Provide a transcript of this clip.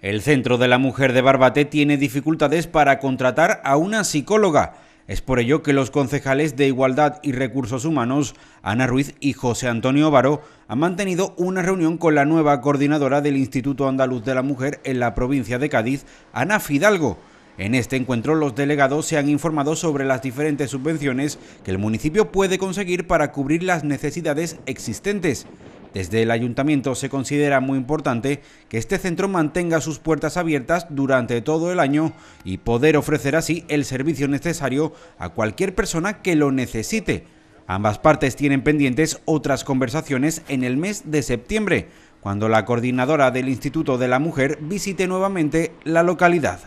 El Centro de la Mujer de Barbate tiene dificultades para contratar a una psicóloga. Es por ello que los concejales de Igualdad y Recursos Humanos, Ana Ruiz y José Antonio Varo, han mantenido una reunión con la nueva coordinadora del Instituto Andaluz de la Mujer en la provincia de Cádiz, Ana Fidalgo. En este encuentro los delegados se han informado sobre las diferentes subvenciones que el municipio puede conseguir para cubrir las necesidades existentes. Desde el ayuntamiento se considera muy importante que este centro mantenga sus puertas abiertas durante todo el año y poder ofrecer así el servicio necesario a cualquier persona que lo necesite. Ambas partes tienen pendientes otras conversaciones en el mes de septiembre, cuando la coordinadora del Instituto de la Mujer visite nuevamente la localidad.